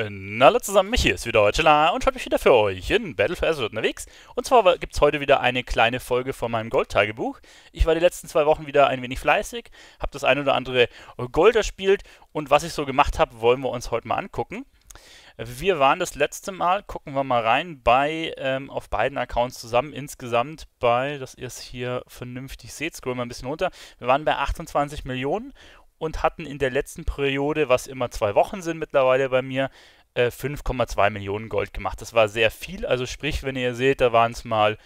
Äh, na, hallo zusammen, mich hier ist wieder heute da und schaut mich wieder für euch in Battle for Azeroth unterwegs. Und zwar gibt es heute wieder eine kleine Folge von meinem Gold-Tagebuch. Ich war die letzten zwei Wochen wieder ein wenig fleißig, habe das ein oder andere Gold erspielt und was ich so gemacht habe, wollen wir uns heute mal angucken. Wir waren das letzte Mal, gucken wir mal rein, bei ähm, auf beiden Accounts zusammen insgesamt bei, dass ihr es hier vernünftig seht, scrollen wir ein bisschen runter, wir waren bei 28 Millionen und hatten in der letzten Periode, was immer zwei Wochen sind mittlerweile bei mir, 5,2 äh, Millionen Gold gemacht. Das war sehr viel. Also sprich, wenn ihr seht, da waren es mal,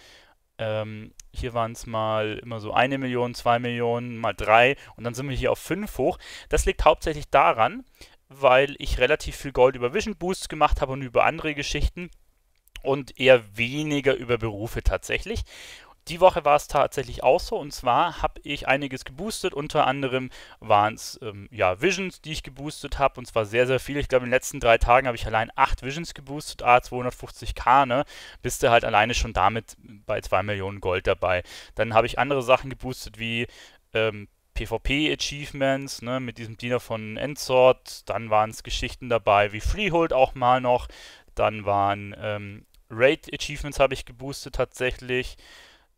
ähm, hier waren es mal immer so eine Million, zwei Millionen, mal drei und dann sind wir hier auf fünf hoch. Das liegt hauptsächlich daran, weil ich relativ viel Gold über Vision Boosts gemacht habe und über andere Geschichten und eher weniger über Berufe tatsächlich. Die Woche war es tatsächlich auch so und zwar habe ich einiges geboostet. Unter anderem waren es ähm, ja, Visions, die ich geboostet habe und zwar sehr, sehr viel. Ich glaube, in den letzten drei Tagen habe ich allein acht Visions geboostet, A250k, ne? Bist du halt alleine schon damit bei 2 Millionen Gold dabei. Dann habe ich andere Sachen geboostet wie ähm, PvP-Achievements, ne, mit diesem Diener von Endsort, dann waren es Geschichten dabei wie Freehold auch mal noch, dann waren ähm, Raid-Achievements habe ich geboostet tatsächlich,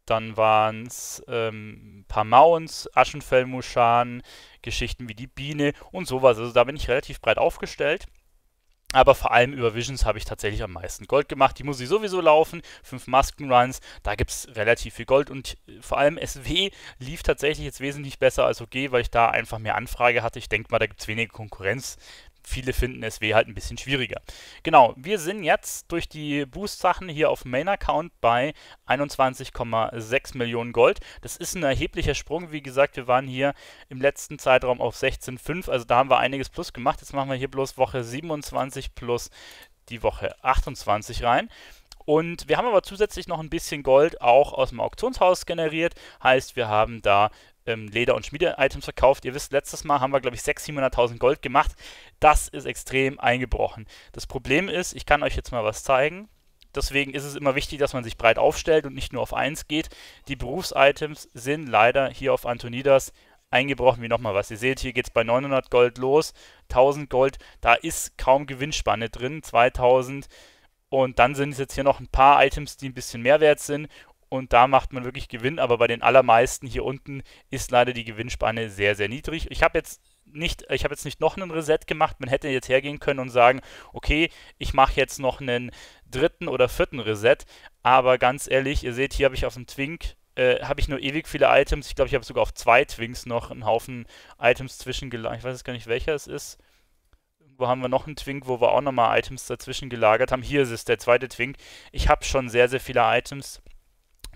dann waren es ähm, ein paar Mounts, Aschenfellmuschan, Geschichten wie die Biene und sowas. Also da bin ich relativ breit aufgestellt. Aber vor allem über Visions habe ich tatsächlich am meisten Gold gemacht. Die muss ich sowieso laufen. Fünf Maskenruns, da gibt es relativ viel Gold. Und vor allem SW lief tatsächlich jetzt wesentlich besser als OG, weil ich da einfach mehr Anfrage hatte. Ich denke mal, da gibt es weniger Konkurrenz viele finden SW halt ein bisschen schwieriger. Genau, wir sind jetzt durch die Boost-Sachen hier auf Main-Account bei 21,6 Millionen Gold. Das ist ein erheblicher Sprung. Wie gesagt, wir waren hier im letzten Zeitraum auf 16,5, also da haben wir einiges plus gemacht. Jetzt machen wir hier bloß Woche 27 plus die Woche 28 rein. Und wir haben aber zusätzlich noch ein bisschen Gold auch aus dem Auktionshaus generiert. Heißt, wir haben da ähm, Leder- und Schmiede-Items verkauft. Ihr wisst, letztes Mal haben wir, glaube ich, 600.000, 700.000 Gold gemacht. Das ist extrem eingebrochen. Das Problem ist, ich kann euch jetzt mal was zeigen. Deswegen ist es immer wichtig, dass man sich breit aufstellt und nicht nur auf eins geht. Die Berufs-Items sind leider hier auf Antonidas eingebrochen wie nochmal was. Ihr seht, hier geht es bei 900 Gold los, 1000 Gold, da ist kaum Gewinnspanne drin, 2000 und dann sind es jetzt hier noch ein paar Items, die ein bisschen mehr wert sind und da macht man wirklich Gewinn, aber bei den allermeisten hier unten ist leider die Gewinnspanne sehr, sehr niedrig. Ich habe jetzt nicht, ich habe jetzt nicht noch einen Reset gemacht, man hätte jetzt hergehen können und sagen, okay, ich mache jetzt noch einen dritten oder vierten Reset, aber ganz ehrlich, ihr seht, hier habe ich auf dem Twink äh, habe ich nur ewig viele Items. Ich glaube, ich habe sogar auf zwei Twinks noch einen Haufen Items zwischengelagert. Ich weiß jetzt gar nicht, welcher es ist. Wo haben wir noch einen Twink, wo wir auch nochmal Items dazwischen gelagert haben? Hier ist es, der zweite Twink. Ich habe schon sehr, sehr viele Items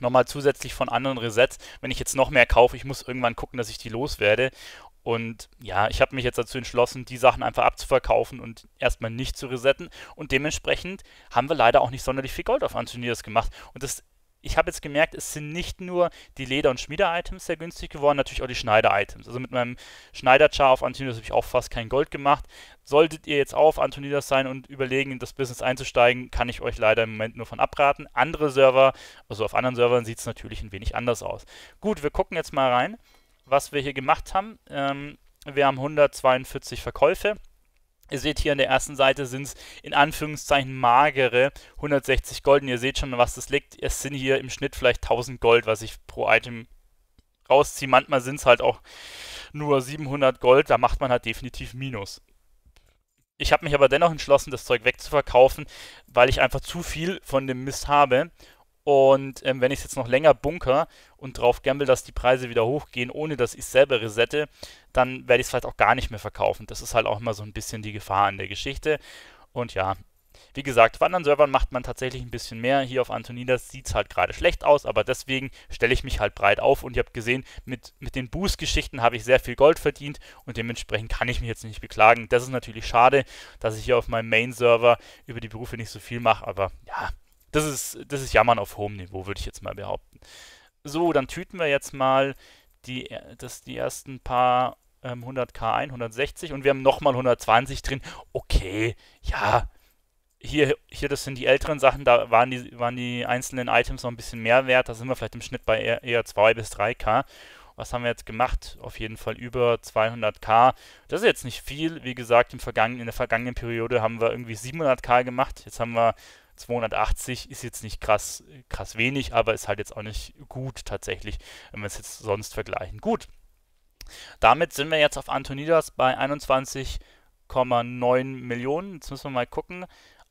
nochmal zusätzlich von anderen Resets. Wenn ich jetzt noch mehr kaufe, ich muss irgendwann gucken, dass ich die loswerde. Und ja, ich habe mich jetzt dazu entschlossen, die Sachen einfach abzuverkaufen und erstmal nicht zu resetten. Und dementsprechend haben wir leider auch nicht sonderlich viel Gold auf Antonias gemacht. Und das ich habe jetzt gemerkt, es sind nicht nur die Leder- und Schmiede-Items sehr günstig geworden, natürlich auch die Schneider-Items. Also mit meinem Schneider-Char auf Antonidas habe ich auch fast kein Gold gemacht. Solltet ihr jetzt auf Antonidas sein und überlegen, in das Business einzusteigen, kann ich euch leider im Moment nur von abraten. Andere Server, also auf anderen Servern sieht es natürlich ein wenig anders aus. Gut, wir gucken jetzt mal rein, was wir hier gemacht haben. Ähm, wir haben 142 Verkäufe. Ihr seht hier an der ersten Seite sind es in Anführungszeichen magere 160 Gold. Und ihr seht schon, was das liegt. Es sind hier im Schnitt vielleicht 1000 Gold, was ich pro Item rausziehe. Manchmal sind es halt auch nur 700 Gold. Da macht man halt definitiv Minus. Ich habe mich aber dennoch entschlossen, das Zeug wegzuverkaufen, weil ich einfach zu viel von dem Mist habe und ähm, wenn ich es jetzt noch länger bunker und drauf gamble, dass die Preise wieder hochgehen, ohne dass ich selber resette, dann werde ich es vielleicht auch gar nicht mehr verkaufen. Das ist halt auch immer so ein bisschen die Gefahr an der Geschichte. Und ja, wie gesagt, auf anderen Servern macht man tatsächlich ein bisschen mehr. Hier auf Antonidas sieht es halt gerade schlecht aus, aber deswegen stelle ich mich halt breit auf und ihr habt gesehen, mit, mit den Boost-Geschichten habe ich sehr viel Gold verdient und dementsprechend kann ich mich jetzt nicht beklagen. Das ist natürlich schade, dass ich hier auf meinem Main-Server über die Berufe nicht so viel mache, aber ja, das ist, das ist Jammern auf hohem Niveau, würde ich jetzt mal behaupten. So, dann tüten wir jetzt mal die, das, die ersten paar ähm, 100k ein, 160 und wir haben nochmal 120 drin. Okay, ja, hier, hier, das sind die älteren Sachen, da waren die, waren die einzelnen Items noch ein bisschen mehr wert. Da sind wir vielleicht im Schnitt bei eher, 2 bis 3k. Was haben wir jetzt gemacht? Auf jeden Fall über 200k. Das ist jetzt nicht viel. Wie gesagt, im in der vergangenen Periode haben wir irgendwie 700k gemacht. Jetzt haben wir 280 ist jetzt nicht krass, krass wenig, aber ist halt jetzt auch nicht gut tatsächlich, wenn wir es jetzt sonst vergleichen. Gut, damit sind wir jetzt auf Antonidas bei 21,9 Millionen. Jetzt müssen wir mal gucken.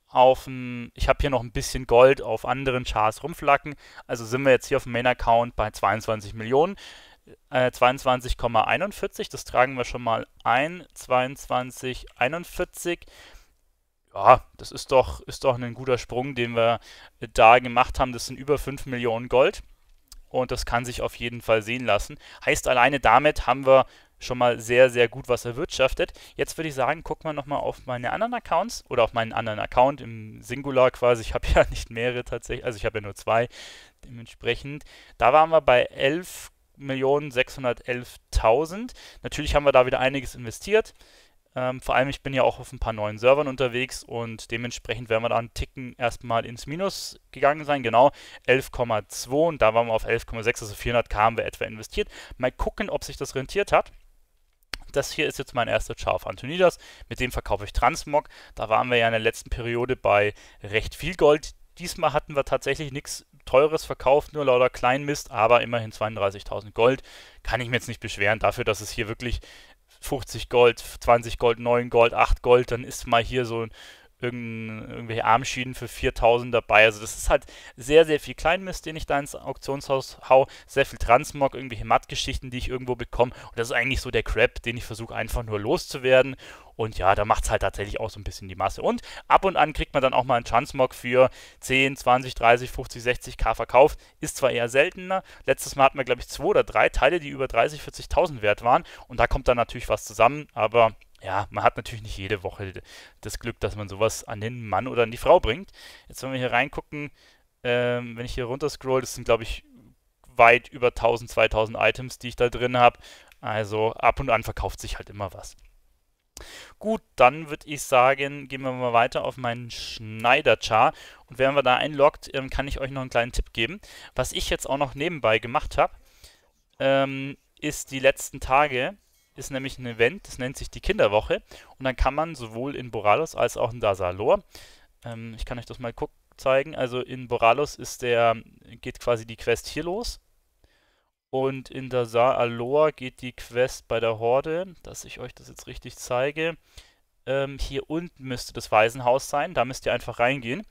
Auf ein, ich habe hier noch ein bisschen Gold auf anderen Chars rumflacken. Also sind wir jetzt hier auf dem Main-Account bei 22 Millionen. Äh, 22,41, das tragen wir schon mal ein. 22,41 ja, das ist doch, ist doch ein guter Sprung, den wir da gemacht haben. Das sind über 5 Millionen Gold und das kann sich auf jeden Fall sehen lassen. Heißt, alleine damit haben wir schon mal sehr, sehr gut was erwirtschaftet. Jetzt würde ich sagen, gucken wir nochmal auf meine anderen Accounts oder auf meinen anderen Account im Singular quasi. Ich habe ja nicht mehrere tatsächlich, also ich habe ja nur zwei. Dementsprechend, da waren wir bei 11.611.000. Natürlich haben wir da wieder einiges investiert. Ähm, vor allem, ich bin ja auch auf ein paar neuen Servern unterwegs und dementsprechend werden wir da einen Ticken erstmal ins Minus gegangen sein. Genau, 11,2 und da waren wir auf 11,6, also 400 k haben wir etwa investiert. Mal gucken, ob sich das rentiert hat. Das hier ist jetzt mein erster Char auf Antonidas, mit dem verkaufe ich Transmog. Da waren wir ja in der letzten Periode bei recht viel Gold. Diesmal hatten wir tatsächlich nichts Teures verkauft, nur lauter Kleinmist, aber immerhin 32.000 Gold. Kann ich mir jetzt nicht beschweren dafür, dass es hier wirklich 50 Gold, 20 Gold, 9 Gold, 8 Gold, dann ist mal hier so irgendwelche Armschienen für 4000 dabei. Also das ist halt sehr, sehr viel Kleinmist, den ich da ins Auktionshaus hau, sehr viel Transmog, irgendwelche Mattgeschichten, die ich irgendwo bekomme. Und das ist eigentlich so der Crap, den ich versuche einfach nur loszuwerden. Und ja, da macht es halt tatsächlich auch so ein bisschen die Masse. Und ab und an kriegt man dann auch mal einen Chance-Mock für 10, 20, 30, 50, 60k verkauft. Ist zwar eher seltener. Letztes Mal hatten wir, glaube ich, zwei oder drei Teile, die über 30, 40.000 wert waren. Und da kommt dann natürlich was zusammen. Aber ja, man hat natürlich nicht jede Woche das Glück, dass man sowas an den Mann oder an die Frau bringt. Jetzt, wenn wir hier reingucken, ähm, wenn ich hier runterscroll, das sind, glaube ich, weit über 1000, 2000 Items, die ich da drin habe. Also ab und an verkauft sich halt immer was. Gut, dann würde ich sagen, gehen wir mal weiter auf meinen Schneider-Char. Und während wir da einloggt, ähm, kann ich euch noch einen kleinen Tipp geben. Was ich jetzt auch noch nebenbei gemacht habe, ähm, ist die letzten Tage, ist nämlich ein Event, das nennt sich die Kinderwoche. Und dann kann man sowohl in Boralos als auch in Dasalor, ähm, ich kann euch das mal gucken, zeigen. Also in Boralos ist der, geht quasi die Quest hier los und in der Saar-Aloa geht die Quest bei der Horde, dass ich euch das jetzt richtig zeige. Ähm, hier unten müsste das Waisenhaus sein, da müsst ihr einfach reingehen.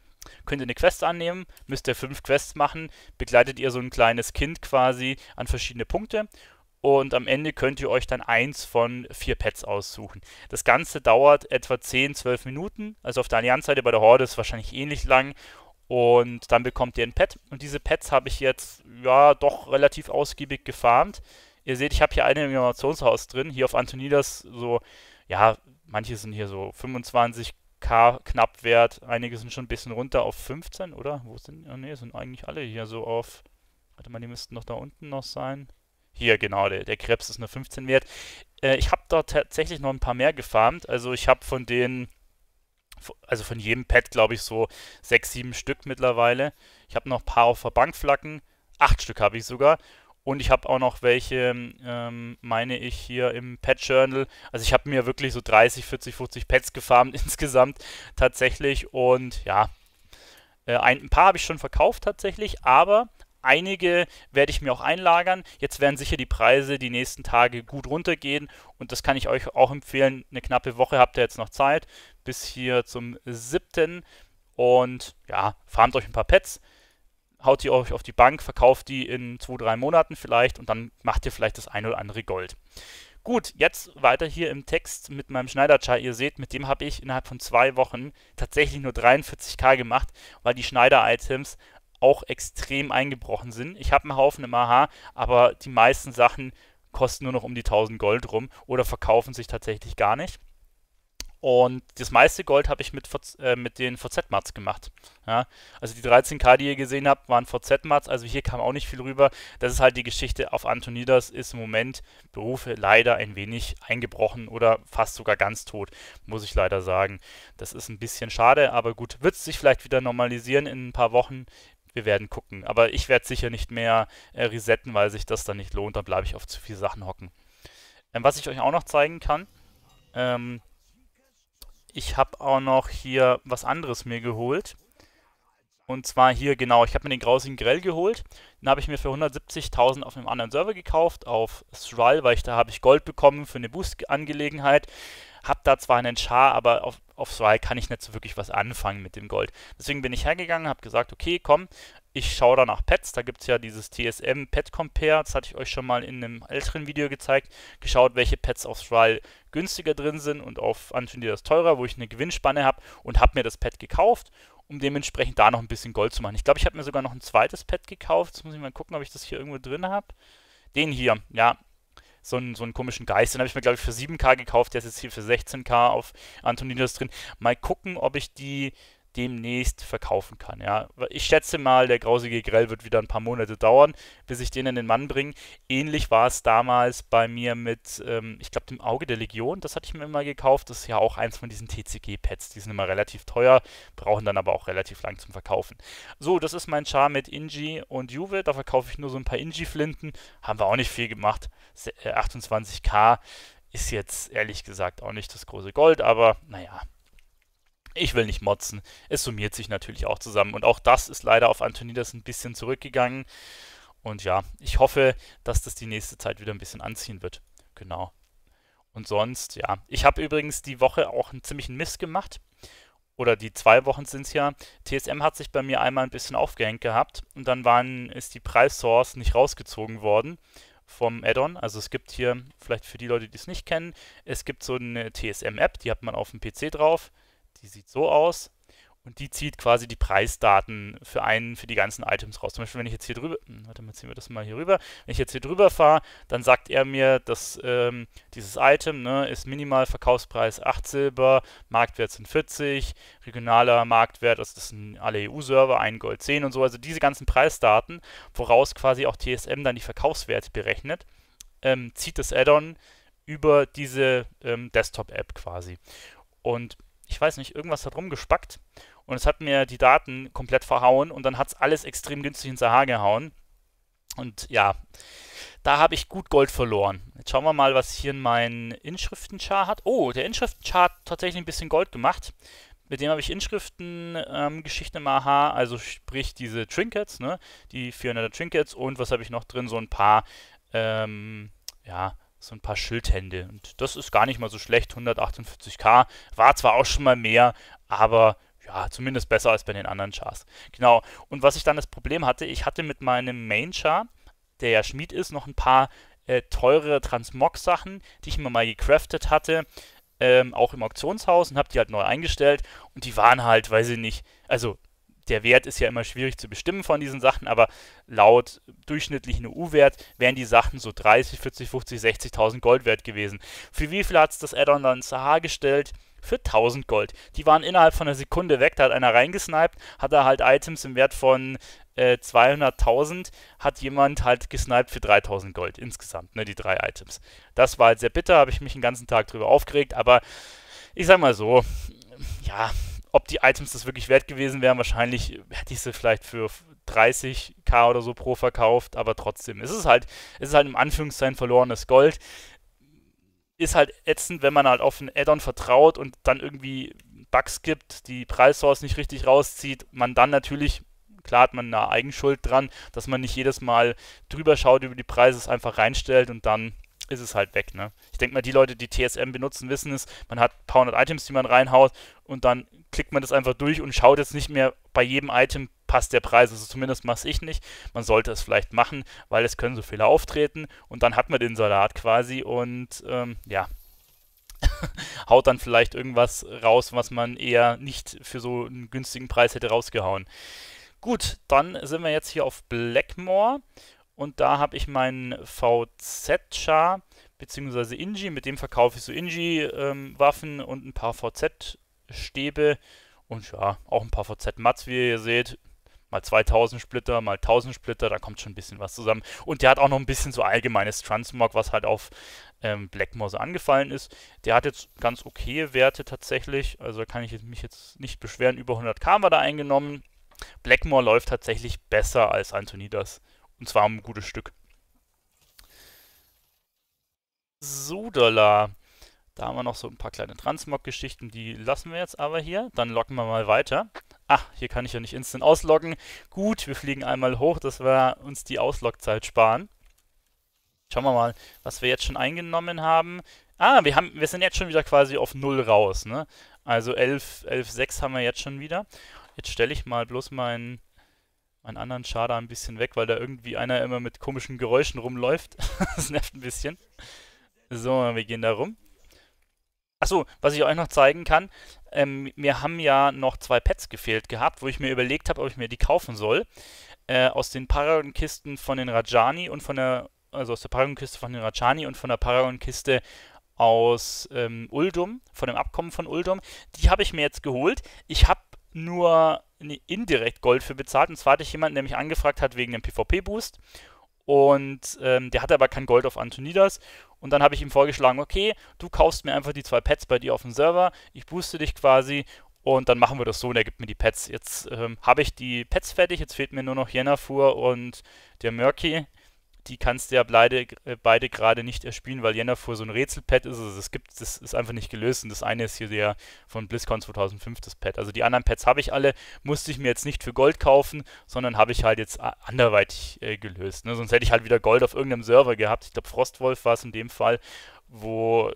Könnt ihr eine Quest annehmen, müsst ihr fünf Quests machen, begleitet ihr so ein kleines Kind quasi an verschiedene Punkte und am Ende könnt ihr euch dann eins von vier Pets aussuchen. Das Ganze dauert etwa 10, 12 Minuten. Also auf der Allianz-Seite bei der Horde ist es wahrscheinlich ähnlich lang. Und dann bekommt ihr ein Pet. Und diese Pets habe ich jetzt ja doch relativ ausgiebig gefarmt. Ihr seht, ich habe hier eine im Innovationshaus drin. Hier auf Antonidas so, ja, manche sind hier so 25k knapp wert. Einige sind schon ein bisschen runter auf 15, oder? Wo sind, die? oh ne, sind eigentlich alle hier so auf, warte mal, die müssten noch da unten noch sein. Hier, genau, der, der Krebs ist nur 15 wert. Äh, ich habe da tatsächlich noch ein paar mehr gefarmt. Also ich habe von denen also von jedem Pad, glaube ich, so sechs, sieben Stück mittlerweile. Ich habe noch ein paar auf der Bankflacken, flacken, acht Stück habe ich sogar. Und ich habe auch noch welche, ähm, meine ich, hier im Pet Journal. Also ich habe mir wirklich so 30, 40, 50 Pets gefarmt insgesamt tatsächlich. Und ja, äh, ein, paar habe ich schon verkauft tatsächlich, aber einige werde ich mir auch einlagern. Jetzt werden sicher die Preise die nächsten Tage gut runtergehen und das kann ich euch auch empfehlen. Eine knappe Woche habt ihr jetzt noch Zeit bis hier zum 7. Und ja, farmt euch ein paar Pets, haut die euch auf die Bank, verkauft die in 2-3 Monaten vielleicht und dann macht ihr vielleicht das ein oder andere Gold. Gut, jetzt weiter hier im Text mit meinem Schneider-Char. Ihr seht, mit dem habe ich innerhalb von zwei Wochen tatsächlich nur 43k gemacht, weil die Schneider-Items auch extrem eingebrochen sind. Ich habe einen Haufen im AHA, aber die meisten Sachen kosten nur noch um die 1000 Gold rum oder verkaufen sich tatsächlich gar nicht. Und das meiste Gold habe ich mit, äh, mit den VZ-Mats gemacht. Ja? Also die 13k, die ihr gesehen habt, waren VZ-Mats. Also hier kam auch nicht viel rüber. Das ist halt die Geschichte auf Antonidas, ist im Moment Berufe leider ein wenig eingebrochen oder fast sogar ganz tot, muss ich leider sagen. Das ist ein bisschen schade, aber gut, wird sich vielleicht wieder normalisieren in ein paar Wochen, wir werden gucken. Aber ich werde sicher nicht mehr äh, resetten, weil sich das dann nicht lohnt. Dann bleibe ich auf zu viele Sachen hocken. Ähm, was ich euch auch noch zeigen kann, ähm, ich habe auch noch hier was anderes mir geholt. Und zwar hier, genau, ich habe mir den grausigen Grell geholt. Den habe ich mir für 170.000 auf einem anderen Server gekauft, auf Thrall, weil ich da habe ich Gold bekommen für eine Boost-Angelegenheit habe da zwar einen Char, aber auf, auf zwei kann ich nicht so wirklich was anfangen mit dem Gold. Deswegen bin ich hergegangen, habe gesagt, okay, komm, ich schaue da nach Pets. Da gibt es ja dieses TSM Pet Compare, das hatte ich euch schon mal in einem älteren Video gezeigt. Geschaut, welche Pets auf Thrall günstiger drin sind und auf das teurer, wo ich eine Gewinnspanne habe und habe mir das Pet gekauft, um dementsprechend da noch ein bisschen Gold zu machen. Ich glaube, ich habe mir sogar noch ein zweites Pad gekauft. Jetzt muss ich mal gucken, ob ich das hier irgendwo drin habe. Den hier, ja, so einen, so einen komischen Geist. Den habe ich mir, glaube ich, für 7K gekauft. Der ist jetzt hier für 16K auf Antoninus drin. Mal gucken, ob ich die demnächst verkaufen kann. Ja. Ich schätze mal, der grausige Grell wird wieder ein paar Monate dauern, bis ich den in den Mann bringe. Ähnlich war es damals bei mir mit, ähm, ich glaube, dem Auge der Legion. Das hatte ich mir immer gekauft. Das ist ja auch eins von diesen TCG-Pads. Die sind immer relativ teuer, brauchen dann aber auch relativ lang zum Verkaufen. So, das ist mein Char mit Inji und Juve. Da verkaufe ich nur so ein paar Inji-Flinten. Haben wir auch nicht viel gemacht. 28k äh, ist jetzt ehrlich gesagt auch nicht das große Gold, aber naja, ich will nicht motzen. Es summiert sich natürlich auch zusammen. Und auch das ist leider auf Antonidas ein bisschen zurückgegangen. Und ja, ich hoffe, dass das die nächste Zeit wieder ein bisschen anziehen wird. Genau. Und sonst, ja. Ich habe übrigens die Woche auch einen ziemlichen Mist gemacht. Oder die zwei Wochen sind es ja. TSM hat sich bei mir einmal ein bisschen aufgehängt gehabt. Und dann waren, ist die Preissource nicht rausgezogen worden vom Add-on. Also es gibt hier, vielleicht für die Leute, die es nicht kennen, es gibt so eine TSM-App, die hat man auf dem PC drauf. Die sieht so aus und die zieht quasi die Preisdaten für einen, für die ganzen Items raus. Zum Beispiel, wenn ich jetzt hier drüber, hm, warte mal, ziehen wir das mal hier rüber. Wenn ich jetzt hier drüber fahre, dann sagt er mir, dass ähm, dieses Item ne, ist minimal Verkaufspreis 8 Silber, Marktwert sind 40, regionaler Marktwert, also das sind alle EU-Server, 1 Gold 10 und so. Also diese ganzen Preisdaten, woraus quasi auch TSM dann die Verkaufswerte berechnet, ähm, zieht das Add-on über diese ähm, Desktop-App quasi. Und ich weiß nicht, irgendwas hat rumgespackt und es hat mir die Daten komplett verhauen und dann hat es alles extrem günstig ins AH gehauen. Und ja, da habe ich gut Gold verloren. Jetzt schauen wir mal, was hier in meinen Inschriftenchar hat. Oh, der Inschriftenchar hat tatsächlich ein bisschen Gold gemacht. Mit dem habe ich Inschriften-Geschichten ähm, im AHA, also sprich diese Trinkets, ne? die 400 Trinkets und was habe ich noch drin? So ein paar, ähm, ja, so ein paar Schildhände. Und das ist gar nicht mal so schlecht. 148k war zwar auch schon mal mehr, aber ja, zumindest besser als bei den anderen Chars. Genau. Und was ich dann das Problem hatte, ich hatte mit meinem Main Char, der ja Schmied ist, noch ein paar äh, teure Transmog-Sachen, die ich mir mal gecraftet hatte. Ähm, auch im Auktionshaus und habe die halt neu eingestellt und die waren halt, weiß ich nicht, also der Wert ist ja immer schwierig zu bestimmen von diesen Sachen, aber laut durchschnittlichen EU-Wert wären die Sachen so 30, 40, 50, 60.000 Gold wert gewesen. Für wie viel hat es das Addon dann Sahar gestellt? Für 1000 Gold. Die waren innerhalb von einer Sekunde weg, da hat einer reingesniped, hat er halt Items im Wert von äh, 200.000, hat jemand halt gesniped für 3000 Gold insgesamt, ne, die drei Items. Das war halt sehr bitter, habe ich mich den ganzen Tag drüber aufgeregt, aber ich sag mal so, ja, ob die Items das wirklich wert gewesen wären, wahrscheinlich hätte ich sie vielleicht für 30k oder so pro verkauft, aber trotzdem. Es ist halt, es ist halt im Anführungszeichen verlorenes Gold. Ist halt ätzend, wenn man halt auf ein Add-on vertraut und dann irgendwie Bugs gibt, die Preissource nicht richtig rauszieht, man dann natürlich, klar hat man eine Eigenschuld dran, dass man nicht jedes Mal drüber schaut über die Preise, es einfach reinstellt und dann ist es halt weg. Ne? Ich denke mal, die Leute, die TSM benutzen, wissen es. Man hat ein paar hundert Items, die man reinhaut und dann klickt man das einfach durch und schaut jetzt nicht mehr bei jedem Item, passt der Preis. Also zumindest mache ich nicht. Man sollte es vielleicht machen, weil es können so Fehler auftreten und dann hat man den Salat quasi und ähm, ja, haut dann vielleicht irgendwas raus, was man eher nicht für so einen günstigen Preis hätte rausgehauen. Gut, dann sind wir jetzt hier auf Blackmore und da habe ich meinen VZ-Char bzw. Inji, mit dem verkaufe ich so Inji-Waffen ähm, und ein paar VZ-Stäbe und ja, auch ein paar VZ-Mats, wie ihr seht. Mal 2000 Splitter, mal 1000 Splitter, da kommt schon ein bisschen was zusammen. Und der hat auch noch ein bisschen so allgemeines Transmog, was halt auf ähm, Blackmore so angefallen ist. Der hat jetzt ganz okay Werte tatsächlich, also kann ich mich jetzt nicht beschweren. Über 100k war da eingenommen. Blackmore läuft tatsächlich besser als Antonidas. Und zwar um ein gutes Stück. Sudala. Da haben wir noch so ein paar kleine Transmog-Geschichten, die lassen wir jetzt aber hier. Dann locken wir mal weiter. Ah, hier kann ich ja nicht instant ausloggen. Gut, wir fliegen einmal hoch, dass wir uns die Auslogzeit sparen. Schauen wir mal, was wir jetzt schon eingenommen haben. Ah, wir, haben, wir sind jetzt schon wieder quasi auf 0 raus, ne? Also 11.6 11, haben wir jetzt schon wieder. Jetzt stelle ich mal bloß meinen meinen anderen Schader ein bisschen weg, weil da irgendwie einer immer mit komischen Geräuschen rumläuft. das nervt ein bisschen. So, wir gehen da rum. Achso, was ich euch noch zeigen kann, ähm, mir haben ja noch zwei Pets gefehlt gehabt, wo ich mir überlegt habe, ob ich mir die kaufen soll. Äh, aus den Paragon-Kisten von den Rajani und von der, also aus der Paragon-Kiste von den Rajani und von der Paragon-Kiste aus ähm, Uldum, von dem Abkommen von Uldum. Die habe ich mir jetzt geholt. Ich habe nur indirekt Gold für bezahlt. Und zwar hatte ich jemanden, der mich angefragt hat wegen einem PvP-Boost. Und ähm, der hatte aber kein Gold auf Antonidas. Und dann habe ich ihm vorgeschlagen, okay, du kaufst mir einfach die zwei Pets bei dir auf dem Server. Ich booste dich quasi und dann machen wir das so und er gibt mir die Pets. Jetzt ähm, habe ich die Pets fertig, jetzt fehlt mir nur noch Yenafur und der Murky die kannst du ja beide, äh, beide gerade nicht erspielen, weil Jena vor so ein Rätselpad ist. Also es gibt, das ist einfach nicht gelöst. Und das eine ist hier der von BlizzCon 2005, das Pad. Also die anderen Pads habe ich alle, musste ich mir jetzt nicht für Gold kaufen, sondern habe ich halt jetzt äh, anderweitig äh, gelöst. Ne? Sonst hätte ich halt wieder Gold auf irgendeinem Server gehabt. Ich glaube, Frostwolf war es in dem Fall, wo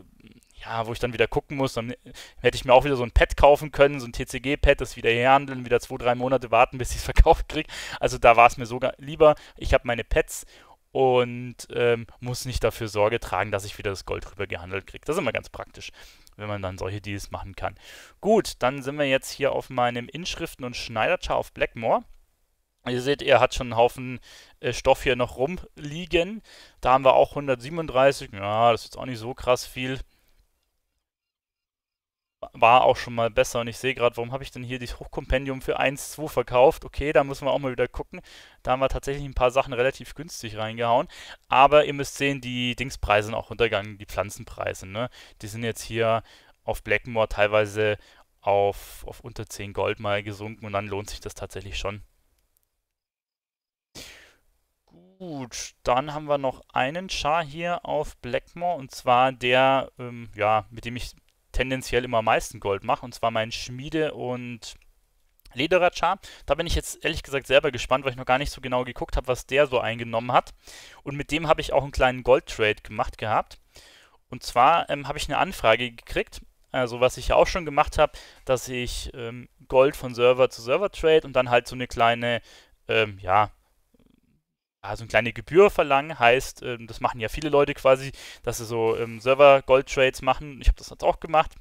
ja, wo ich dann wieder gucken muss, dann äh, hätte ich mir auch wieder so ein Pad kaufen können, so ein TCG-Pad, das wieder herhandeln, wieder zwei, drei Monate warten, bis ich es verkauft kriege. Also da war es mir sogar lieber, ich habe meine Pads und ähm, muss nicht dafür Sorge tragen, dass ich wieder das Gold drüber gehandelt kriege. Das ist immer ganz praktisch, wenn man dann solche Deals machen kann. Gut, dann sind wir jetzt hier auf meinem Inschriften- und Schneiderchar auf Blackmore. Ihr seht, er hat schon einen Haufen äh, Stoff hier noch rumliegen. Da haben wir auch 137. Ja, das ist jetzt auch nicht so krass viel war auch schon mal besser und ich sehe gerade, warum habe ich denn hier das Hochkompendium für 1,2 verkauft? Okay, da müssen wir auch mal wieder gucken. Da haben wir tatsächlich ein paar Sachen relativ günstig reingehauen. Aber ihr müsst sehen, die Dingspreise sind auch runtergegangen, die Pflanzenpreise. Ne? Die sind jetzt hier auf Blackmore teilweise auf, auf unter 10 Gold mal gesunken und dann lohnt sich das tatsächlich schon. Gut, dann haben wir noch einen Char hier auf Blackmore und zwar der, ähm, ja, mit dem ich tendenziell immer am meisten Gold mache, und zwar mein Schmiede- und Lederer-Char. Da bin ich jetzt ehrlich gesagt selber gespannt, weil ich noch gar nicht so genau geguckt habe, was der so eingenommen hat. Und mit dem habe ich auch einen kleinen Gold-Trade gemacht gehabt. Und zwar ähm, habe ich eine Anfrage gekriegt, also was ich ja auch schon gemacht habe, dass ich ähm, Gold von Server zu Server trade und dann halt so eine kleine, ähm, ja, so eine kleine Gebühr verlangen heißt, ähm, das machen ja viele Leute quasi, dass sie so ähm, Server-Gold-Trades machen. Ich habe das jetzt auch gemacht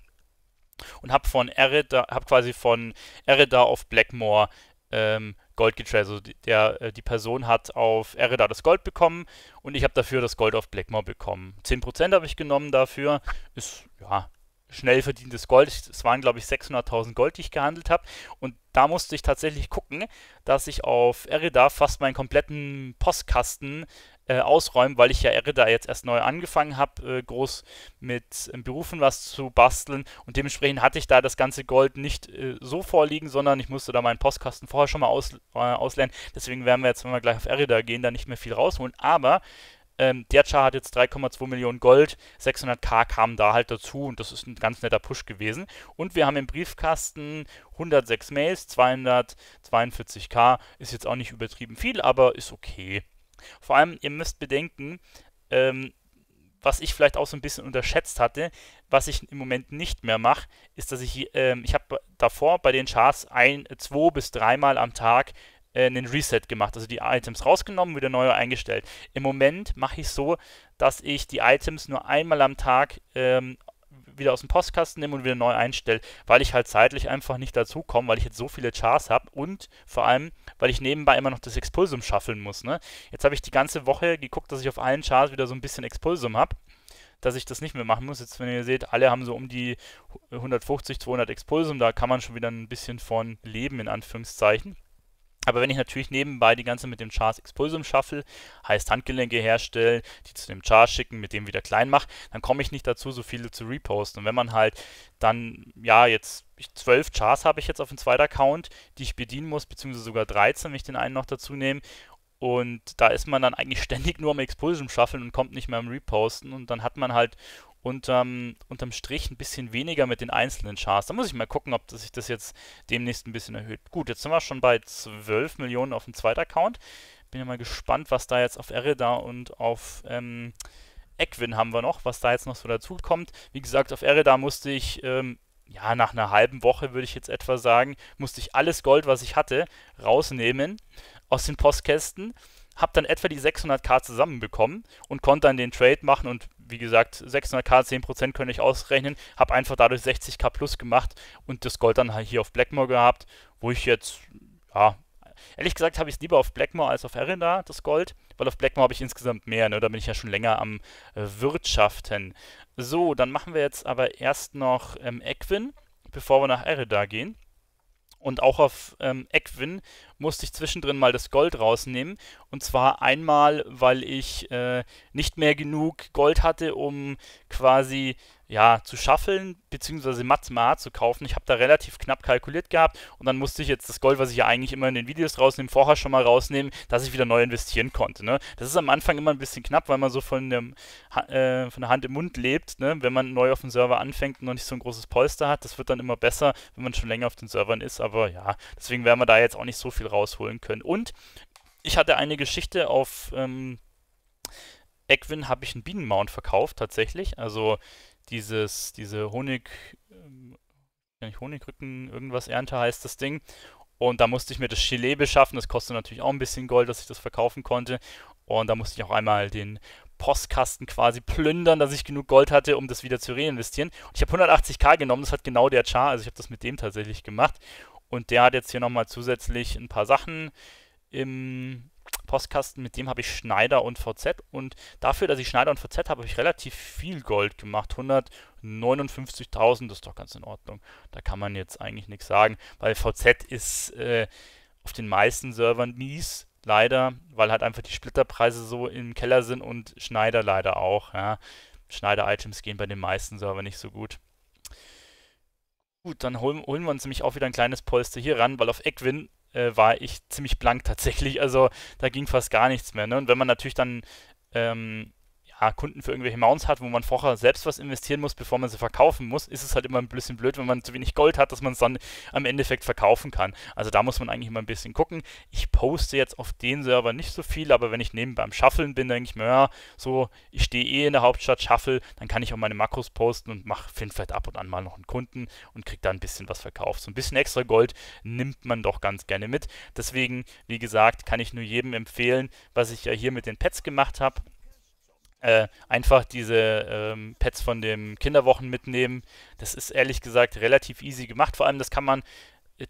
und habe von Erida, habe quasi von Erida auf Blackmore ähm, Gold getradet. Also der, äh, die Person hat auf Erida das Gold bekommen und ich habe dafür das Gold auf Blackmore bekommen. 10% habe ich genommen dafür. Ist, ja, schnell verdientes Gold. Es waren, glaube ich, 600.000 Gold, die ich gehandelt habe. Und da musste ich tatsächlich gucken, dass ich auf Erida fast meinen kompletten Postkasten äh, ausräume, weil ich ja Erida jetzt erst neu angefangen habe, äh, groß mit äh, Berufen was zu basteln. Und dementsprechend hatte ich da das ganze Gold nicht äh, so vorliegen, sondern ich musste da meinen Postkasten vorher schon mal aus, äh, auslernen. Deswegen werden wir jetzt, wenn wir gleich auf Erida gehen, da nicht mehr viel rausholen. Aber ähm, Diacha hat jetzt 3,2 Millionen Gold, 600k kamen da halt dazu und das ist ein ganz netter Push gewesen. Und wir haben im Briefkasten 106 Mails, 242k, ist jetzt auch nicht übertrieben viel, aber ist okay. Vor allem, ihr müsst bedenken, ähm, was ich vielleicht auch so ein bisschen unterschätzt hatte, was ich im Moment nicht mehr mache, ist, dass ich, ähm, ich habe davor bei den Charts ein, äh, zwei bis dreimal am Tag äh, einen Reset gemacht, also die Items rausgenommen, wieder neu eingestellt. Im Moment mache ich so, dass ich die Items nur einmal am Tag ähm, wieder aus dem Postkasten nehme und wieder neu einstelle, weil ich halt zeitlich einfach nicht dazu komme, weil ich jetzt so viele Chars habe und vor allem, weil ich nebenbei immer noch das Expulsum schaffeln muss. Ne? Jetzt habe ich die ganze Woche geguckt, dass ich auf allen Chars wieder so ein bisschen Expulsum habe, dass ich das nicht mehr machen muss. Jetzt, wenn ihr seht, alle haben so um die 150, 200 Expulsum, da kann man schon wieder ein bisschen von leben, in Anführungszeichen. Aber wenn ich natürlich nebenbei die ganze mit dem Chars Expulsum shuffle, heißt Handgelenke herstellen, die zu dem Char schicken, mit dem wieder klein mache, dann komme ich nicht dazu, so viele zu reposten. Und wenn man halt dann, ja, jetzt zwölf Chars habe ich jetzt auf dem zweiten Account, die ich bedienen muss, beziehungsweise sogar 13, wenn ich den einen noch dazu nehme. Und da ist man dann eigentlich ständig nur am Expulsum shuffle und kommt nicht mehr am Reposten. Und dann hat man halt unterm, unterm Strich ein bisschen weniger mit den einzelnen Chars. Da muss ich mal gucken, ob das sich das jetzt demnächst ein bisschen erhöht. Gut, jetzt sind wir schon bei 12 Millionen auf dem zweiten Account. Bin ja mal gespannt, was da jetzt auf Erida und auf ähm, Equin haben wir noch, was da jetzt noch so dazu kommt. Wie gesagt, auf Erida musste ich, ähm, ja, nach einer halben Woche würde ich jetzt etwa sagen, musste ich alles Gold, was ich hatte, rausnehmen aus den Postkästen habe dann etwa die 600k zusammenbekommen und konnte dann den Trade machen und wie gesagt, 600k, 10% könnte ich ausrechnen, habe einfach dadurch 60k plus gemacht und das Gold dann halt hier auf Blackmore gehabt, wo ich jetzt, ja, ehrlich gesagt habe ich es lieber auf Blackmore als auf Errindar, das Gold, weil auf Blackmore habe ich insgesamt mehr, ne? da bin ich ja schon länger am äh, Wirtschaften. So, dann machen wir jetzt aber erst noch ähm, Equin, bevor wir nach Errindar gehen und auch auf ähm, Equin musste ich zwischendrin mal das Gold rausnehmen. Und zwar einmal, weil ich äh, nicht mehr genug Gold hatte, um quasi ja, zu schaffeln, beziehungsweise Matzma zu kaufen. Ich habe da relativ knapp kalkuliert gehabt und dann musste ich jetzt das Gold, was ich ja eigentlich immer in den Videos rausnehme, vorher schon mal rausnehmen, dass ich wieder neu investieren konnte. Ne? Das ist am Anfang immer ein bisschen knapp, weil man so von, dem, äh, von der Hand im Mund lebt, ne? wenn man neu auf dem Server anfängt und noch nicht so ein großes Polster hat. Das wird dann immer besser, wenn man schon länger auf den Servern ist, aber ja, deswegen werden wir da jetzt auch nicht so viel rausholen können. Und ich hatte eine Geschichte auf ähm, Equin, habe ich einen Bienenmount verkauft tatsächlich. Also dieses, diese Honig, ähm, Honigrücken, irgendwas Ernte heißt das Ding. Und da musste ich mir das Chile beschaffen. Das kostet natürlich auch ein bisschen Gold, dass ich das verkaufen konnte. Und da musste ich auch einmal den Postkasten quasi plündern, dass ich genug Gold hatte, um das wieder zu reinvestieren. Und ich habe 180k genommen, das hat genau der Char, also ich habe das mit dem tatsächlich gemacht. Und der hat jetzt hier nochmal zusätzlich ein paar Sachen im Postkasten. Mit dem habe ich Schneider und VZ. Und dafür, dass ich Schneider und VZ habe, habe ich relativ viel Gold gemacht. 159.000 ist doch ganz in Ordnung. Da kann man jetzt eigentlich nichts sagen, weil VZ ist äh, auf den meisten Servern mies. Leider, weil halt einfach die Splitterpreise so im Keller sind und Schneider leider auch. Ja. Schneider-Items gehen bei den meisten Servern nicht so gut. Gut, dann holen, holen wir uns nämlich auch wieder ein kleines Polster hier ran, weil auf Equin äh, war ich ziemlich blank tatsächlich. Also da ging fast gar nichts mehr. Ne? Und wenn man natürlich dann ähm, ja, Kunden für irgendwelche Mounts hat, wo man vorher selbst was investieren muss, bevor man sie verkaufen muss, ist es halt immer ein bisschen blöd, wenn man zu wenig Gold hat, dass man es dann am Endeffekt verkaufen kann. Also da muss man eigentlich immer ein bisschen gucken. Ich poste jetzt auf den Server nicht so viel, aber wenn ich nebenbei am Shuffeln bin, denke ich mir, ja, so, ich stehe eh in der Hauptstadt, Shuffle, dann kann ich auch meine Makros posten und mache finde ab und an mal noch einen Kunden und kriege da ein bisschen was verkauft. So ein bisschen extra Gold nimmt man doch ganz gerne mit. Deswegen, wie gesagt, kann ich nur jedem empfehlen, was ich ja hier mit den Pets gemacht habe. Äh, einfach diese ähm, Pads von den Kinderwochen mitnehmen. Das ist ehrlich gesagt relativ easy gemacht. Vor allem, das kann man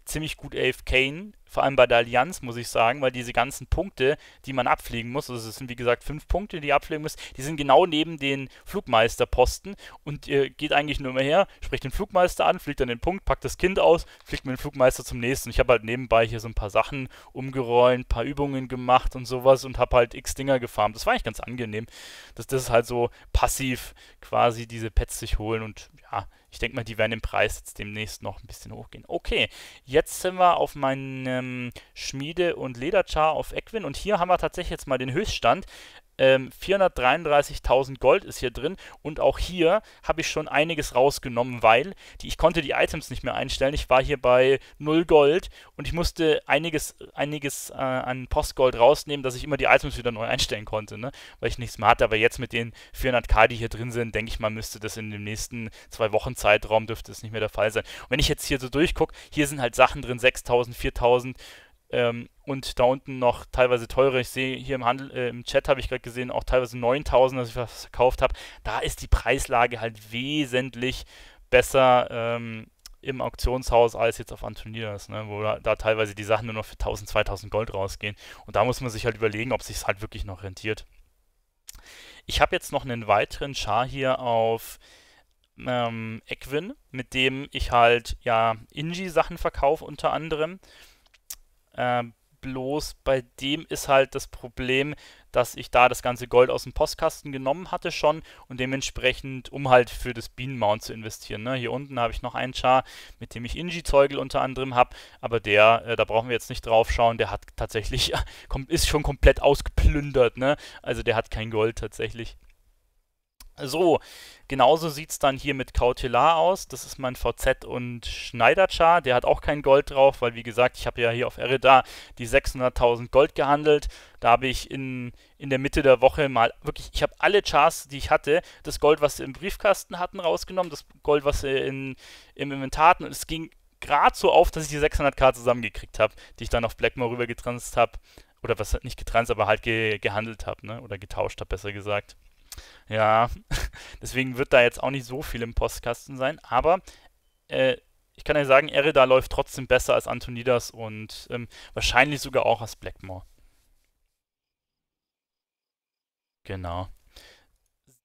ziemlich gut Elf Kane, vor allem bei der Allianz, muss ich sagen, weil diese ganzen Punkte, die man abfliegen muss, also es sind wie gesagt fünf Punkte, die abfliegen müsst, die sind genau neben den Flugmeisterposten und ihr geht eigentlich nur immer her, spricht den Flugmeister an, fliegt dann den Punkt, packt das Kind aus, fliegt mit dem Flugmeister zum nächsten. Ich habe halt nebenbei hier so ein paar Sachen umgerollt, ein paar Übungen gemacht und sowas und habe halt x Dinger gefarmt. Das war eigentlich ganz angenehm, dass das halt so passiv quasi diese Pets sich holen und ja, ich denke mal, die werden im Preis jetzt demnächst noch ein bisschen hochgehen. Okay, jetzt sind wir auf meinem Schmiede- und Lederchar auf Equin und hier haben wir tatsächlich jetzt mal den Höchststand. Ähm, 433.000 Gold ist hier drin und auch hier habe ich schon einiges rausgenommen, weil die, ich konnte die Items nicht mehr einstellen. Ich war hier bei 0 Gold und ich musste einiges, einiges äh, an Postgold rausnehmen, dass ich immer die Items wieder neu einstellen konnte, ne? weil ich nichts mehr hatte. Aber jetzt mit den 400k, die hier drin sind, denke ich mal, müsste das in dem nächsten zwei Wochen Zeitraum dürfte es nicht mehr der Fall sein. Und wenn ich jetzt hier so durchgucke, hier sind halt Sachen drin, 6.000, 4.000, und da unten noch teilweise teure. Ich sehe hier im Handel, äh, im Chat habe ich gerade gesehen, auch teilweise 9000, dass ich was verkauft habe. Da ist die Preislage halt wesentlich besser ähm, im Auktionshaus als jetzt auf Antonidas, ne? wo da, da, teilweise die Sachen nur noch für 1000, 2000 Gold rausgehen. Und da muss man sich halt überlegen, ob sich es halt wirklich noch rentiert. Ich habe jetzt noch einen weiteren Char hier auf ähm, Equin, mit dem ich halt ja Inji-Sachen verkaufe unter anderem. Ähm, Bloß bei dem ist halt das Problem, dass ich da das ganze Gold aus dem Postkasten genommen hatte schon und dementsprechend, um halt für das Bienenmount zu investieren. Ne? Hier unten habe ich noch einen Char, mit dem ich ingi zeugel unter anderem habe, aber der, äh, da brauchen wir jetzt nicht drauf schauen, der hat tatsächlich, ist schon komplett ausgeplündert. Ne? Also der hat kein Gold tatsächlich. So, genauso sieht es dann hier mit Cautelar aus. Das ist mein VZ und Schneiderchar. Der hat auch kein Gold drauf, weil wie gesagt, ich habe ja hier auf Erida die 600.000 Gold gehandelt. Da habe ich in, in der Mitte der Woche mal wirklich, ich habe alle Chars, die ich hatte, das Gold, was sie im Briefkasten hatten, rausgenommen, das Gold, was sie in, im Inventar hatten. Und es ging gerade so auf, dass ich die 600k zusammengekriegt habe, die ich dann auf Blackmore rüber habe. Oder was nicht getranst, aber halt ge gehandelt habe, ne? oder getauscht habe, besser gesagt. Ja, deswegen wird da jetzt auch nicht so viel im Postkasten sein, aber äh, ich kann ja sagen, Erida läuft trotzdem besser als Antonidas und ähm, wahrscheinlich sogar auch als Blackmore. Genau.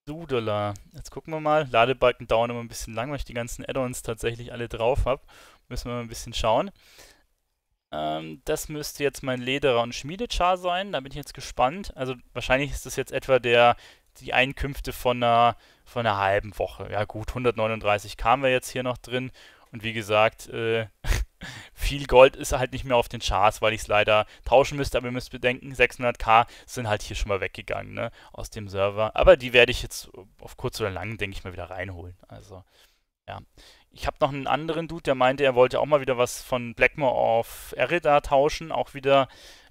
Sudela. Jetzt gucken wir mal. Ladebalken dauern immer ein bisschen lang, weil ich die ganzen Add-ons tatsächlich alle drauf habe. Müssen wir mal ein bisschen schauen. Ähm, das müsste jetzt mein Lederer und Schmiedechar sein. Da bin ich jetzt gespannt. Also wahrscheinlich ist das jetzt etwa der die Einkünfte von einer, von einer halben Woche. Ja gut, 139 kamen wir jetzt hier noch drin. Und wie gesagt, äh, viel Gold ist halt nicht mehr auf den Charts, weil ich es leider tauschen müsste. Aber ihr müsst bedenken, 600k sind halt hier schon mal weggegangen ne, aus dem Server. Aber die werde ich jetzt auf kurz oder lang, denke ich mal, wieder reinholen. Also, ja. Ich habe noch einen anderen Dude, der meinte, er wollte auch mal wieder was von Blackmore auf Erida tauschen. Auch wieder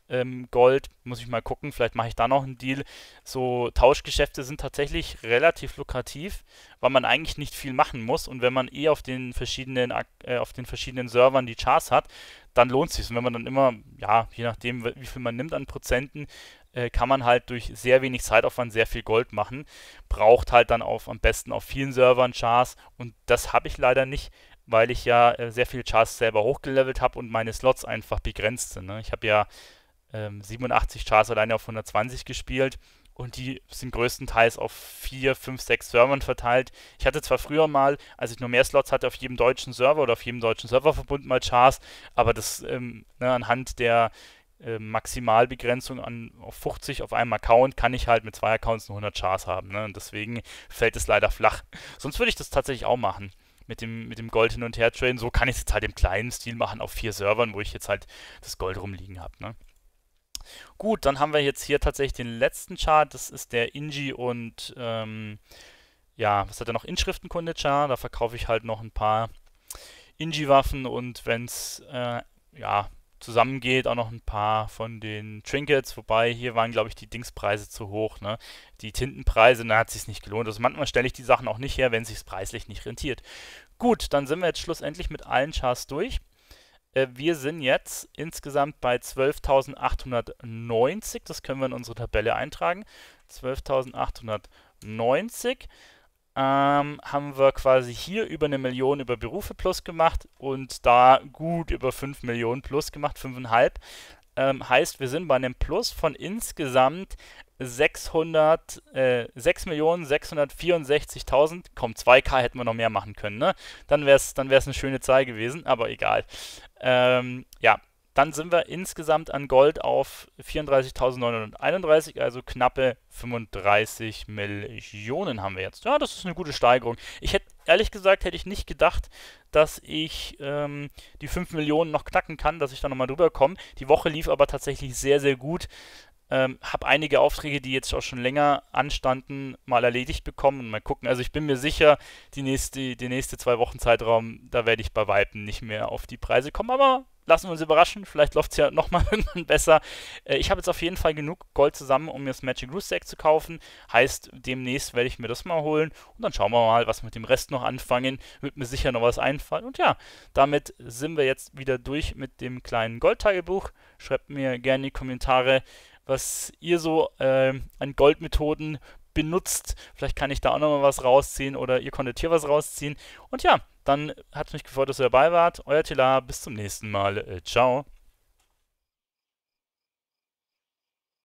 ähm, Gold. Muss ich mal gucken, vielleicht mache ich da noch einen Deal. So Tauschgeschäfte sind tatsächlich relativ lukrativ, weil man eigentlich nicht viel machen muss. Und wenn man eh auf den verschiedenen, äh, auf den verschiedenen Servern die Chars hat, dann lohnt es sich. Und wenn man dann immer, ja, je nachdem, wie viel man nimmt an Prozenten, äh, kann man halt durch sehr wenig Zeitaufwand sehr viel Gold machen. Braucht halt dann auf, am besten auf vielen Servern Chars. Und das habe ich leider nicht weil ich ja äh, sehr viel Chars selber hochgelevelt habe und meine Slots einfach begrenzt sind. Ne? Ich habe ja ähm, 87 Chars alleine auf 120 gespielt und die sind größtenteils auf 4, 5, 6 Servern verteilt. Ich hatte zwar früher mal, als ich nur mehr Slots hatte, auf jedem deutschen Server oder auf jedem deutschen Serververbund mal Chars, aber das ähm, ne, anhand der ähm, Maximalbegrenzung an, auf 50 auf einem Account kann ich halt mit zwei Accounts nur 100 Chars haben. Ne? Und deswegen fällt es leider flach. Sonst würde ich das tatsächlich auch machen. Mit dem, mit dem Gold hin und her traden. So kann ich es jetzt halt im kleinen Stil machen auf vier Servern, wo ich jetzt halt das Gold rumliegen habe. Ne? Gut, dann haben wir jetzt hier tatsächlich den letzten Chart. Das ist der Inji und, ähm, ja, was hat er noch? Inschriftenkunde-Char. Da verkaufe ich halt noch ein paar Inji-Waffen und wenn es, äh, ja, zusammengeht, auch noch ein paar von den Trinkets, wobei hier waren, glaube ich, die Dingspreise zu hoch, ne? Die Tintenpreise, da hat es sich nicht gelohnt. Also manchmal stelle ich die Sachen auch nicht her, wenn es sich preislich nicht rentiert. Gut, dann sind wir jetzt schlussendlich mit allen Chars durch. Äh, wir sind jetzt insgesamt bei 12.890. Das können wir in unsere Tabelle eintragen. 12.890 ähm, haben wir quasi hier über eine Million über Berufe plus gemacht und da gut über 5 Millionen plus gemacht, 5,5. Ähm, heißt, wir sind bei einem Plus von insgesamt 600, äh, 6.664.000, komm, 2K hätten wir noch mehr machen können, ne? Dann wäre es dann wär's eine schöne Zahl gewesen, aber egal. Ähm, ja, dann sind wir insgesamt an Gold auf 34.931, also knappe 35 Millionen haben wir jetzt. Ja, das ist eine gute Steigerung. Ich hätte, ehrlich gesagt, hätte ich nicht gedacht, dass ich ähm, die 5 Millionen noch knacken kann, dass ich da nochmal drüber komme. Die Woche lief aber tatsächlich sehr, sehr gut. Ähm, habe einige Aufträge, die jetzt auch schon länger anstanden, mal erledigt bekommen und mal gucken. Also ich bin mir sicher, die nächste, die nächste zwei Wochen Zeitraum, da werde ich bei Weipen nicht mehr auf die Preise kommen, aber lassen wir uns überraschen. Vielleicht läuft es ja nochmal irgendwann besser. Äh, ich habe jetzt auf jeden Fall genug Gold zusammen, um mir das Magic Roost Deck zu kaufen. Heißt, demnächst werde ich mir das mal holen und dann schauen wir mal, was wir mit dem Rest noch anfangen. Wird mir sicher noch was einfallen. Und ja, damit sind wir jetzt wieder durch mit dem kleinen Goldtagebuch. Schreibt mir gerne in die Kommentare, was ihr so äh, an Goldmethoden benutzt. Vielleicht kann ich da auch nochmal was rausziehen oder ihr konntet hier was rausziehen. Und ja, dann hat es mich gefreut, dass ihr dabei wart. Euer Tila, bis zum nächsten Mal. Äh, ciao.